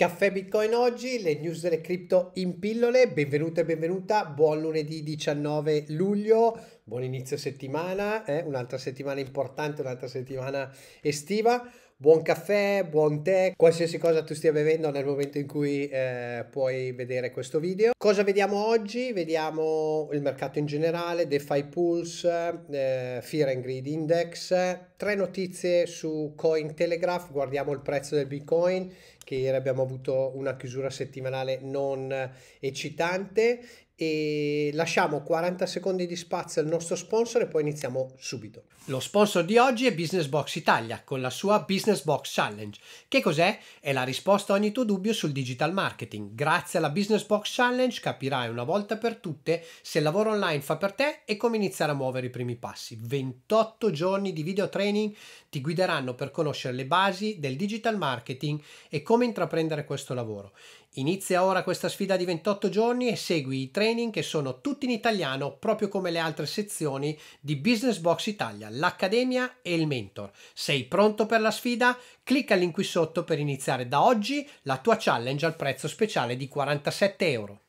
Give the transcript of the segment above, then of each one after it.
Caffè Bitcoin oggi, le news delle cripto in pillole, benvenuta e benvenuta, buon lunedì 19 luglio, buon inizio settimana, eh? un'altra settimana importante, un'altra settimana estiva buon caffè, buon tè, qualsiasi cosa tu stia bevendo nel momento in cui eh, puoi vedere questo video. Cosa vediamo oggi? Vediamo il mercato in generale, DeFi Pulse, eh, Fear and Greed Index, tre notizie su Cointelegraph, guardiamo il prezzo del Bitcoin che ieri abbiamo avuto una chiusura settimanale non eccitante e lasciamo 40 secondi di spazio al nostro sponsor e poi iniziamo subito. Lo sponsor di oggi è Business Box Italia con la sua Business Box Challenge. Che cos'è? È la risposta a ogni tuo dubbio sul digital marketing. Grazie alla Business Box Challenge capirai una volta per tutte se il lavoro online fa per te e come iniziare a muovere i primi passi. 28 giorni di video training ti guideranno per conoscere le basi del digital marketing e come intraprendere questo lavoro. Inizia ora questa sfida di 28 giorni e segui i training che sono tutti in italiano, proprio come le altre sezioni di Business Box Italia, l'Accademia e il Mentor. Sei pronto per la sfida? Clicca il link qui sotto per iniziare da oggi la tua challenge al prezzo speciale di 47 euro.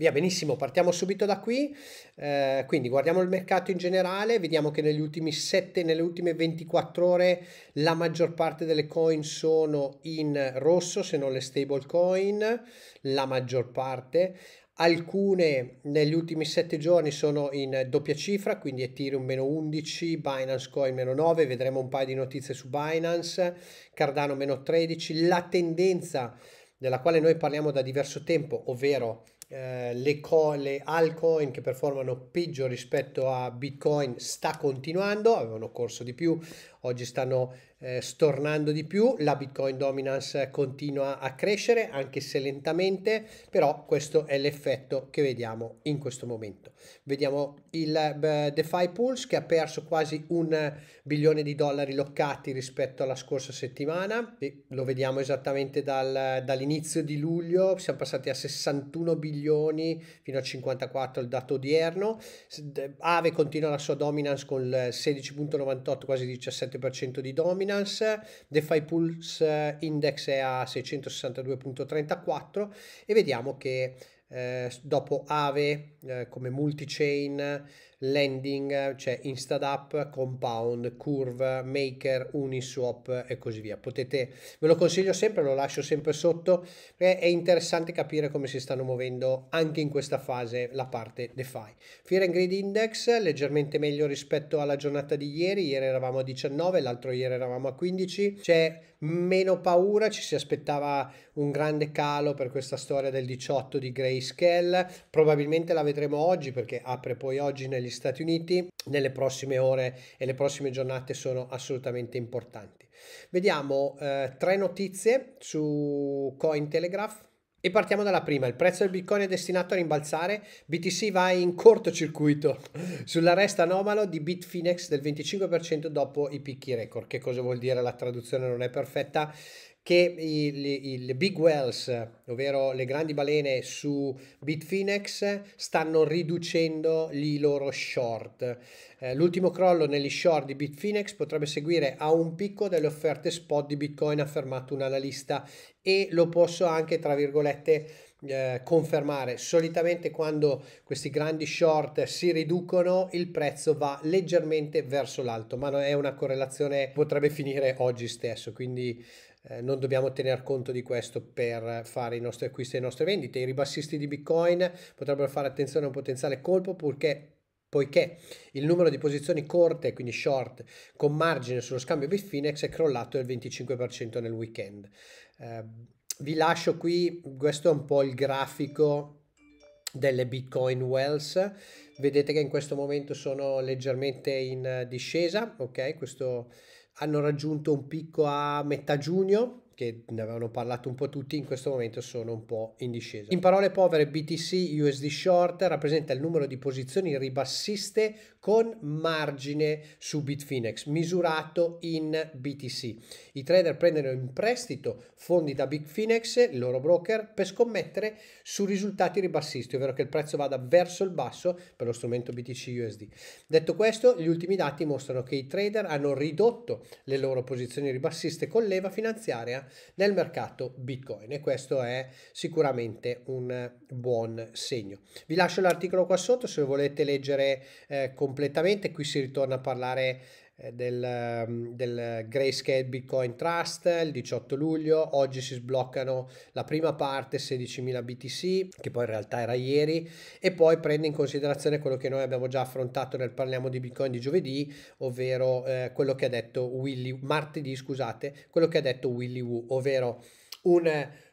Via, benissimo, partiamo subito da qui. Eh, quindi guardiamo il mercato in generale, vediamo che negli ultimi 7, nelle ultime 24 ore la maggior parte delle coin sono in rosso, se non le stable coin, la maggior parte. Alcune negli ultimi 7 giorni sono in doppia cifra, quindi Ethereum meno 11, Binance Coin meno 9, vedremo un paio di notizie su Binance, Cardano meno 13. La tendenza della quale noi parliamo da diverso tempo, ovvero eh, le, co- le altcoin che performano peggio rispetto a Bitcoin sta continuando, avevano corso di più, oggi stanno eh, stornando di più, la Bitcoin dominance continua a crescere anche se lentamente, però questo è l'effetto che vediamo in questo momento. Vediamo il eh, DeFi Pulse che ha perso quasi un bilione di dollari locati rispetto alla scorsa settimana, e lo vediamo esattamente dal, dall'inizio di luglio, siamo passati a 61 bilioni fino a 54 il dato odierno, Ave continua la sua dominance con il 16.98 quasi 17% di dominance, Binance, DeFi Pulse Index è a 662.34 e vediamo che eh, dopo Ave eh, come multichain lending, c'è cioè Instadap, Compound, Curve, Maker, Uniswap e così via. Potete, ve lo consiglio sempre, lo lascio sempre sotto, è interessante capire come si stanno muovendo anche in questa fase la parte DeFi. Fear and Greed Index, leggermente meglio rispetto alla giornata di ieri, ieri eravamo a 19, l'altro ieri eravamo a 15, c'è meno paura, ci si aspettava un grande calo per questa storia del 18 di Grayscale, probabilmente la vedremo oggi perché apre poi oggi negli degli Stati Uniti nelle prossime ore e le prossime giornate sono assolutamente importanti. Vediamo eh, tre notizie su Cointelegraph. E partiamo dalla prima, il prezzo del bitcoin è destinato a rimbalzare, BTC va in cortocircuito sull'arresto anomalo di Bitfinex del 25% dopo i picchi record. Che cosa vuol dire? La traduzione non è perfetta, che il, Big Wells, ovvero le grandi balene su Bitfinex, stanno riducendo i loro short. Eh, l'ultimo crollo negli short di Bitfinex potrebbe seguire a un picco delle offerte spot di Bitcoin, ha affermato un analista, e lo posso anche, tra virgolette, eh, confermare. Solitamente quando questi grandi short si riducono il prezzo va leggermente verso l'alto, ma non è una correlazione potrebbe finire oggi stesso, quindi eh, non dobbiamo tener conto di questo per fare i nostri acquisti e le nostre vendite. I ribassisti di Bitcoin potrebbero fare attenzione a un potenziale colpo purché poiché il numero di posizioni corte, quindi short, con margine sullo scambio Bitfinex è crollato del 25% nel weekend. Eh, vi lascio qui, questo è un po' il grafico delle Bitcoin Wells, vedete che in questo momento sono leggermente in discesa, ok? Questo hanno raggiunto un picco a metà giugno che ne avevano parlato un po' tutti, in questo momento sono un po' in discesa. In parole povere, BTC USD short rappresenta il numero di posizioni ribassiste con margine su Bitfinex, misurato in BTC. I trader prendono in prestito fondi da Bitfinex, il loro broker, per scommettere su risultati ribassisti, ovvero che il prezzo vada verso il basso per lo strumento BTC USD. Detto questo, gli ultimi dati mostrano che i trader hanno ridotto le loro posizioni ribassiste con leva finanziaria nel mercato Bitcoin e questo è sicuramente un buon segno. Vi lascio l'articolo qua sotto se volete leggere eh, completamente, qui si ritorna a parlare eh, del, mm, del Grayscale Bitcoin Trust il 18 luglio, oggi si sbloccano la prima parte 16.000 BTC che poi in realtà era ieri e poi prende in considerazione quello che noi abbiamo già affrontato nel parliamo di Bitcoin di giovedì, ovvero eh, quello che ha detto Willy martedì, scusate, quello che ha detto Willy Wu, ovvero un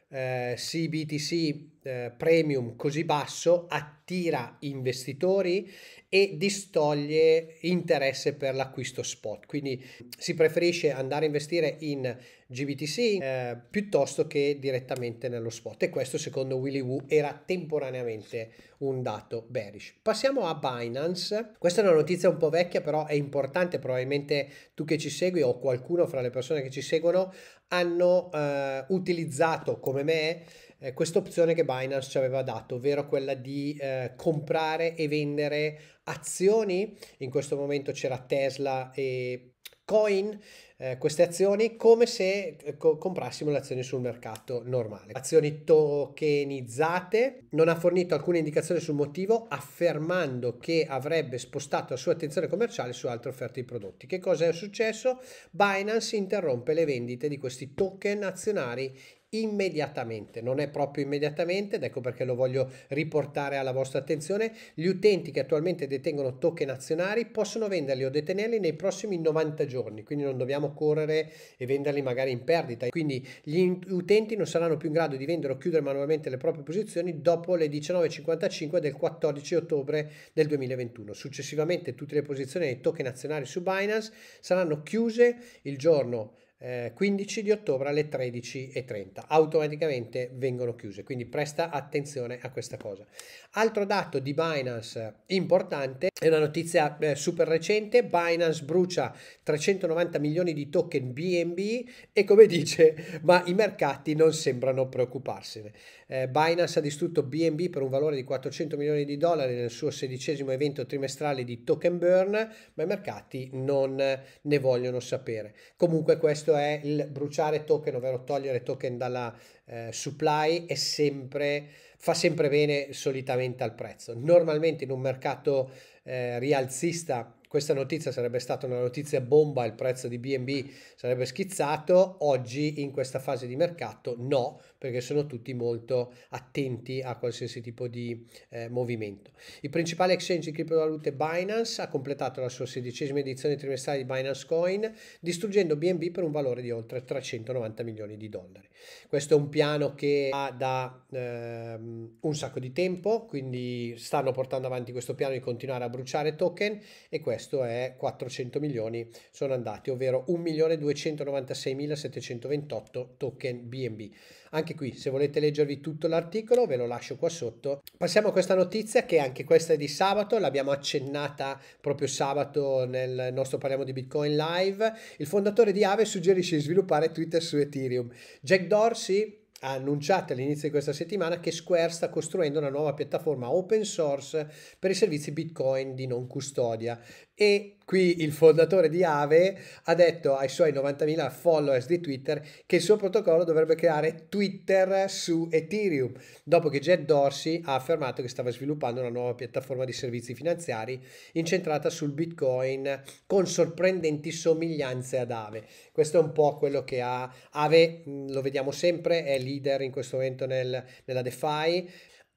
eh, CBTC eh, premium così basso attira investitori e distoglie interesse per l'acquisto spot. Quindi si preferisce andare a investire in GBTC eh, piuttosto che direttamente nello spot e questo secondo Willy Wu era temporaneamente un dato bearish. Passiamo a Binance, questa è una notizia un po' vecchia però è importante, probabilmente tu che ci segui o qualcuno fra le persone che ci seguono hanno eh, utilizzato come me eh, questa opzione che Binance ci aveva dato, ovvero quella di eh, comprare e vendere azioni. In questo momento c'era Tesla e Coin eh, queste azioni come se eh, co- comprassimo le azioni sul mercato normale. Azioni tokenizzate, non ha fornito alcuna indicazione sul motivo, affermando che avrebbe spostato la sua attenzione commerciale su altre offerte di prodotti. Che cosa è successo? Binance interrompe le vendite di questi token azionari immediatamente, non è proprio immediatamente ed ecco perché lo voglio riportare alla vostra attenzione, gli utenti che attualmente detengono token azionari possono venderli o detenerli nei prossimi 90 giorni, quindi non dobbiamo correre e venderli magari in perdita, quindi gli utenti non saranno più in grado di vendere o chiudere manualmente le proprie posizioni dopo le 19.55 del 14 ottobre del 2021. Successivamente tutte le posizioni dei token azionari su Binance saranno chiuse il giorno 15 eh, di ottobre alle 13.30. Automaticamente vengono chiuse, quindi presta attenzione a questa cosa. Altro dato di Binance importante è una notizia eh, super recente, Binance brucia 390 milioni di token BNB e come dice, ma i mercati non sembrano preoccuparsene. Eh, Binance ha distrutto BNB per un valore di 400 milioni di dollari nel suo sedicesimo evento trimestrale di token burn, ma i mercati non ne vogliono sapere. Comunque questo questo è il bruciare token, ovvero togliere token dalla eh, supply, è sempre, fa sempre bene solitamente al prezzo. Normalmente in un mercato eh, rialzista questa notizia sarebbe stata una notizia bomba, il prezzo di BNB sarebbe schizzato, oggi in questa fase di mercato no, perché sono tutti molto attenti a qualsiasi tipo di eh, movimento. Il principale exchange di criptovalute Binance ha completato la sua sedicesima edizione trimestrale di Binance Coin, distruggendo BNB per un valore di oltre 390 milioni di dollari. Questo è un piano che ha da ehm, un sacco di tempo, quindi stanno portando avanti questo piano di continuare a bruciare token e questo è 400 milioni sono andati, ovvero 1.296.728 token BNB. Anche qui, se volete leggervi tutto l'articolo, ve lo lascio qua sotto. Passiamo a questa notizia che anche questa è di sabato, l'abbiamo accennata proprio sabato nel nostro Parliamo di Bitcoin live. Il fondatore di Aave suggerisce di sviluppare Twitter su Ethereum. Jack Dorsey ha annunciato all'inizio di questa settimana che Square sta costruendo una nuova piattaforma open source per i servizi Bitcoin di non custodia. E qui il fondatore di Ave ha detto ai suoi 90.000 followers di Twitter che il suo protocollo dovrebbe creare Twitter su Ethereum, dopo che Jed Dorsey ha affermato che stava sviluppando una nuova piattaforma di servizi finanziari incentrata sul Bitcoin con sorprendenti somiglianze ad Ave. Questo è un po' quello che ha Ave, mm, lo vediamo sempre, è leader in questo momento nel, nella DeFi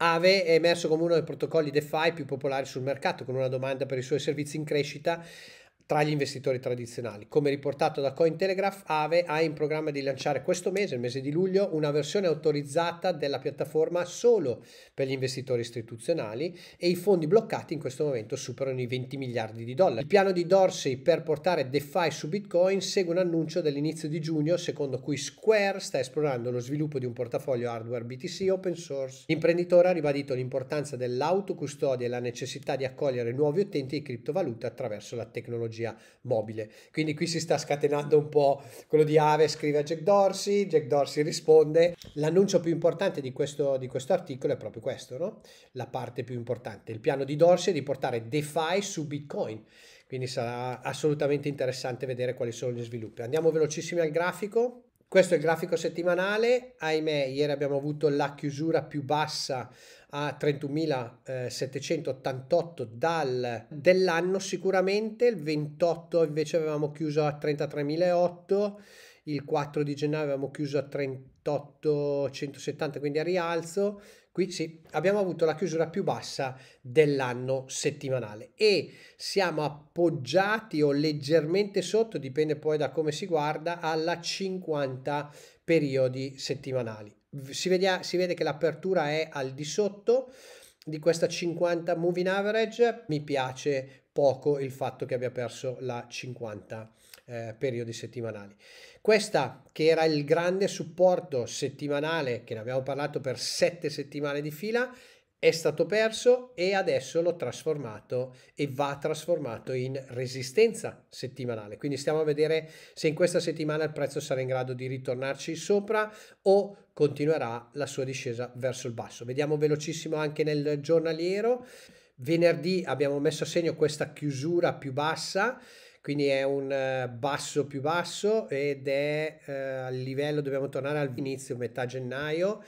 Ave è emerso come uno dei protocolli DeFi più popolari sul mercato, con una domanda per i suoi servizi in crescita tra gli investitori tradizionali. Come riportato da Cointelegraph, Ave ha in programma di lanciare questo mese, il mese di luglio, una versione autorizzata della piattaforma solo per gli investitori istituzionali e i fondi bloccati in questo momento superano i 20 miliardi di dollari. Il piano di Dorsey per portare DeFi su Bitcoin segue un annuncio dell'inizio di giugno secondo cui Square sta esplorando lo sviluppo di un portafoglio hardware BTC open source. L'imprenditore ha ribadito l'importanza dell'autocustodia e la necessità di accogliere nuovi utenti di criptovalute attraverso la tecnologia tecnologia mobile. Quindi qui si sta scatenando un po' quello di Ave scrive a Jack Dorsey, Jack Dorsey risponde. L'annuncio più importante di questo, di questo articolo è proprio questo, no? la parte più importante. Il piano di Dorsey è di portare DeFi su Bitcoin quindi sarà assolutamente interessante vedere quali sono gli sviluppi. Andiamo velocissimi al grafico. Questo è il grafico settimanale, ahimè ieri abbiamo avuto la chiusura più bassa a 31.788 dal, dell'anno sicuramente, il 28 invece avevamo chiuso a 33.008, il 4 di gennaio avevamo chiuso a 38.170 quindi a rialzo, Qui sì, abbiamo avuto la chiusura più bassa dell'anno settimanale e siamo appoggiati o leggermente sotto, dipende poi da come si guarda, alla 50 periodi settimanali. Si, vedia, si vede che l'apertura è al di sotto di questa 50 moving average, mi piace poco il fatto che abbia perso la 50 eh, periodi settimanali. Questa che era il grande supporto settimanale, che ne abbiamo parlato per sette settimane di fila, è stato perso e adesso l'ho trasformato e va trasformato in resistenza settimanale. Quindi stiamo a vedere se in questa settimana il prezzo sarà in grado di ritornarci sopra o continuerà la sua discesa verso il basso. Vediamo velocissimo anche nel giornaliero. Venerdì abbiamo messo a segno questa chiusura più bassa quindi è un eh, basso più basso ed è eh, al livello, dobbiamo tornare all'inizio, metà gennaio.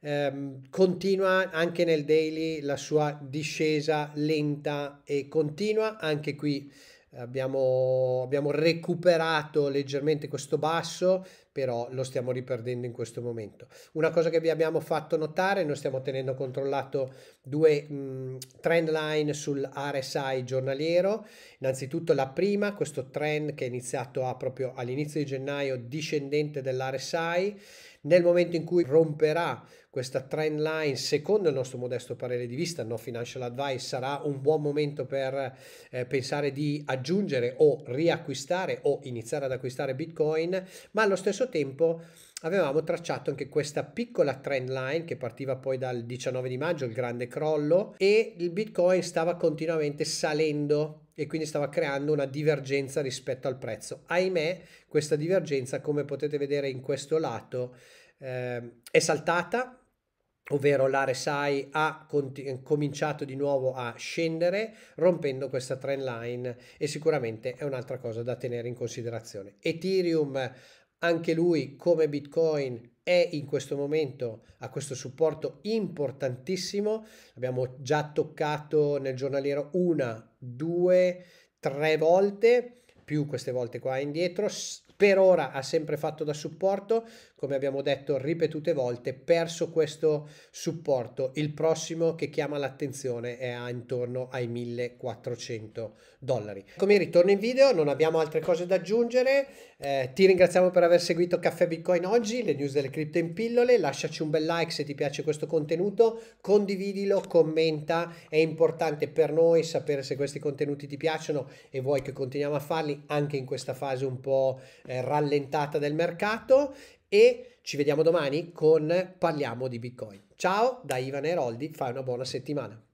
Eh, continua anche nel daily la sua discesa lenta e continua, anche qui abbiamo, abbiamo recuperato leggermente questo basso, però lo stiamo riperdendo in questo momento. Una cosa che vi abbiamo fatto notare, noi stiamo tenendo controllato due mh, trend line sul RSI giornaliero, innanzitutto la prima, questo trend che è iniziato a, proprio all'inizio di gennaio discendente dell'RSI, nel momento in cui romperà questa trend line, secondo il nostro modesto parere di vista, no financial advice, sarà un buon momento per eh, pensare di aggiungere o riacquistare o iniziare ad acquistare Bitcoin, ma allo stesso stesso tempo avevamo tracciato anche questa piccola trend line che partiva poi dal 19 di maggio, il grande crollo, e il Bitcoin stava continuamente salendo e quindi stava creando una divergenza rispetto al prezzo. Ahimè, questa divergenza, come potete vedere in questo lato, eh, è saltata, ovvero l'RSI ha cominciato di nuovo a scendere rompendo questa trend line e sicuramente è un'altra cosa da tenere in considerazione. Ethereum anche lui, come Bitcoin, è in questo momento a questo supporto importantissimo. Abbiamo già toccato nel giornaliero una, due, tre volte, più queste volte qua indietro. Per ora ha sempre fatto da supporto, come abbiamo detto ripetute volte, perso questo supporto. Il prossimo che chiama l'attenzione è a intorno ai 1400 dollari. Come ritorno in video, non abbiamo altre cose da aggiungere. Eh, ti ringraziamo per aver seguito Caffè Bitcoin oggi, le news delle cripto in pillole. Lasciaci un bel like se ti piace questo contenuto, condividilo, commenta. È importante per noi sapere se questi contenuti ti piacciono e vuoi che continuiamo a farli anche in questa fase un po' eh, rallentata del mercato e ci vediamo domani con Parliamo di Bitcoin. Ciao da Ivan Eroldi, fai una buona settimana.